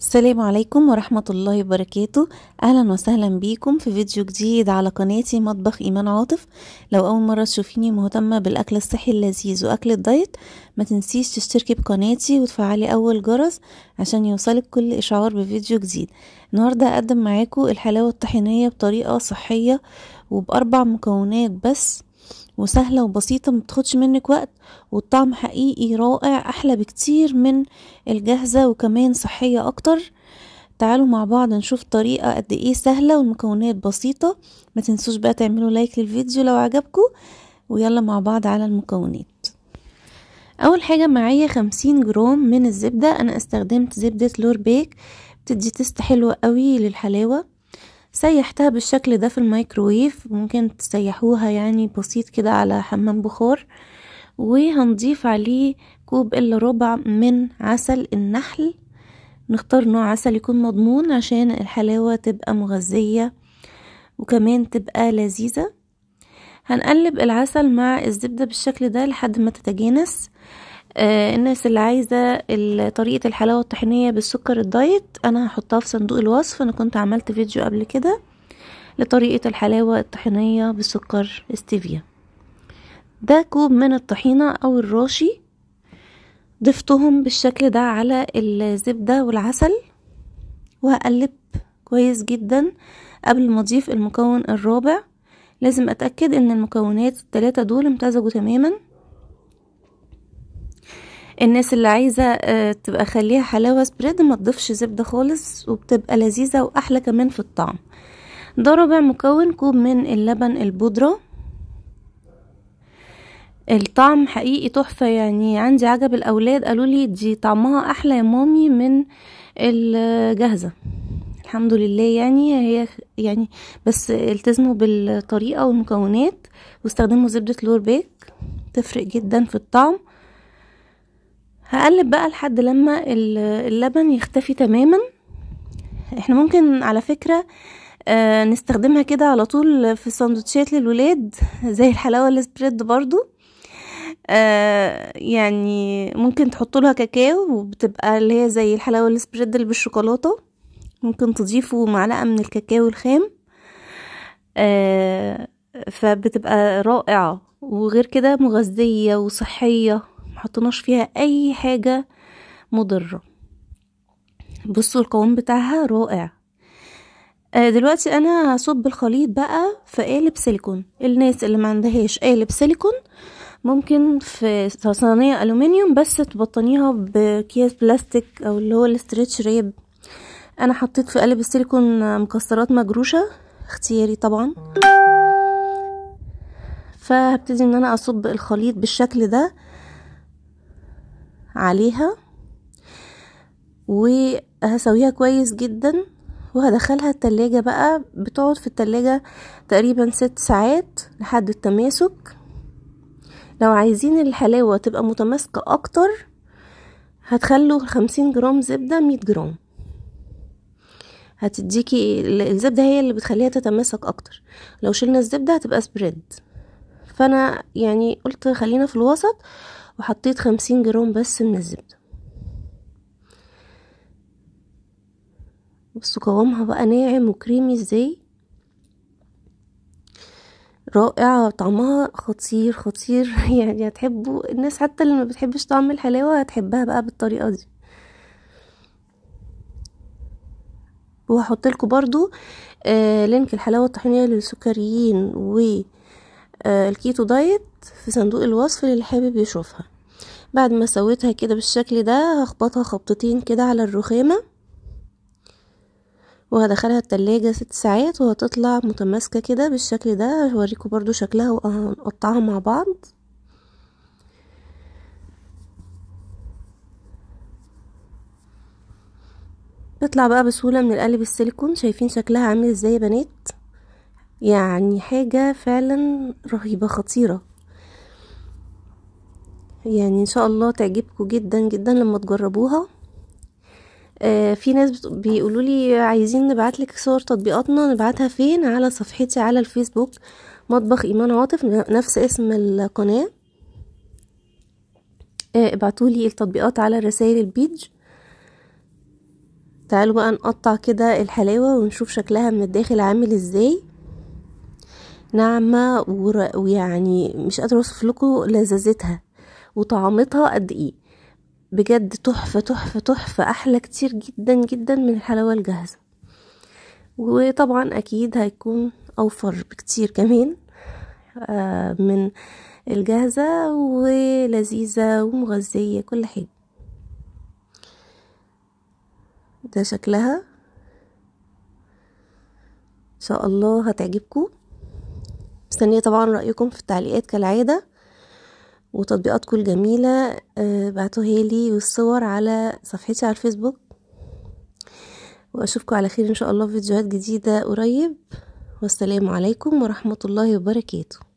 السلام عليكم ورحمة الله وبركاته أهلا وسهلا بيكم في فيديو جديد على قناتي مطبخ إيمان عاطف لو أول مرة تشوفيني مهتمة بالأكل الصحي اللذيذ وأكل الدايت ما تنسيش تشتركي بقناتي وتفعلي أول جرس عشان يوصلك كل إشعار بفيديو جديد النهاردة أقدم معاكم الحلاوة الطحينية بطريقة صحية وبأربع مكونات بس وسهلة وبسيطة متاخدش منك وقت والطعم حقيقي رائع أحلى بكتير من الجاهزة وكمان صحية أكتر تعالوا مع بعض نشوف طريقة قد ايه سهلة والمكونات بسيطة ما تنسوش بقى تعملوا لايك للفيديو لو عجبكم ويلا مع بعض على المكونات اول حاجة معايا خمسين جرام من الزبدة انا استخدمت زبدة لوربيك بتدي تست حلوة قوي للحلاوة سيحتها بالشكل ده في الميكروويف ممكن تسيحوها يعني بسيط كده على حمام بخار وهنضيف عليه كوب الا ربع من عسل النحل نختار نوع عسل يكون مضمون عشان الحلاوة تبقى مغذية وكمان تبقى لذيذة هنقلب العسل مع الزبدة بالشكل ده لحد ما تتجانس آه، الناس اللي عايزة طريقة الحلاوة الطحينية بالسكر الدايت انا هحطها في صندوق الوصف انا كنت عملت فيديو قبل كده لطريقة الحلاوة الطحينية بالسكر ستيفيا ده كوب من الطحينة او الراشي ضفتهم بالشكل ده على الزبدة والعسل وهقلب كويس جدا قبل ما اضيف المكون الرابع لازم اتأكد ان المكونات التلاتة دول امتزجوا تماما الناس اللي عايزه آه، تبقى خليها حلاوه سبريد ما تضيفش زبده خالص وبتبقى لذيذه واحلى كمان في الطعم ده ربع مكون كوب من اللبن البودره الطعم حقيقي تحفه يعني عندي عجب الاولاد قالوا لي دي طعمها احلى يا مامي من الجاهزه الحمد لله يعني هي يعني بس التزموا بالطريقه والمكونات واستخدموا زبده بيك تفرق جدا في الطعم هقلب بقى لحد لما اللبن يختفي تماما احنا ممكن على فكرة آه، نستخدمها كده على طول في سندوتشات للولاد زي الحلاوة السبريد برضو آه، يعني ممكن تحطوا لها كاكاو وبتبقى اللي هي زي الحلاوة السبريد اللي بالشوكولاتة ممكن تضيفوا معلقة من الكاكاو الخام آه، فبتبقى رائعة وغير كده مغذية وصحية محطناش فيها اي حاجة مضرة بصوا القوام بتاعها رائع آه، دلوقتي انا هصب الخليط بقى في قالب سيليكون الناس اللي ما عندهاش قالب سيليكون ممكن في صينية الومنيوم بس تبطنيها بكياس بلاستيك او اللي هو الاسترتش ريب انا حطيت في قالب السيليكون مكسرات مجروشة اختياري طبعا فهبتدي ان انا اصب الخليط بالشكل ده عليها وهسويها كويس جدا وهدخلها التلاجة بقى بتقعد في التلاجة تقريبا ست ساعات لحد التماسك لو عايزين الحلاوة تبقى متماسكة اكتر هتخلوا خمسين جرام زبدة مية جرام هتديكي الزبدة هي اللي بتخليها تتماسك اكتر لو شلنا الزبدة هتبقى سبريد فانا يعني قلت خلينا في الوسط وحطيت خمسين جرام بس من الزبدة بصوا قوامها بقى ناعم وكريمي ازاي رائعة طعمها خطير خطير يعني هتحبوا الناس حتى اللي ما بتحبش طعم الحلاوة هتحبها بقى بالطريقة دي وهحط لكم برضو آه لينك الحلاوة الطحينية للسكريين و آه، الكيتو دايت في صندوق الوصف للي حابب يشوفها بعد ما سويتها كده بالشكل ده هخبطها خبطتين كده على الرخامة وهدخلها التلاجة ست ساعات وهتطلع متماسكة كده بالشكل ده هوريكم برضو شكلها وهنقطعها مع بعض بتطلع بقى بسهولة من القلب السيليكون شايفين شكلها عامل ازاي يا بنات يعني حاجة فعلا رهيبة خطيرة يعني ان شاء الله تعجبكم جدا جدا لما تجربوها آه في ناس بيقولوا لي عايزين نبعت لك صور تطبيقاتنا نبعتها فين على صفحتي على الفيسبوك مطبخ ايمان عاطف نفس اسم القناه آه ابعتوا لي التطبيقات على رسائل البيج تعالوا بقى نقطع كده الحلاوه ونشوف شكلها من الداخل عامل ازاي ناعمة ويعني مش قادرة اوصف لكم لذاذتها وطعمتها قد ايه بجد تحفة تحفة تحفة احلى كتير جدا جدا من الحلاوة الجاهزة وطبعا اكيد هيكون اوفر بكتير كمان آه، من الجاهزة ولذيذة ومغذية كل حاجة ده شكلها ان شاء الله هتعجبكم مستنية طبعا رأيكم في التعليقات كالعادة وتطبيقاتكم الجميلة آه، بعتوها لي والصور على صفحتي على الفيسبوك وأشوفكم على خير إن شاء الله في فيديوهات جديدة قريب والسلام عليكم ورحمة الله وبركاته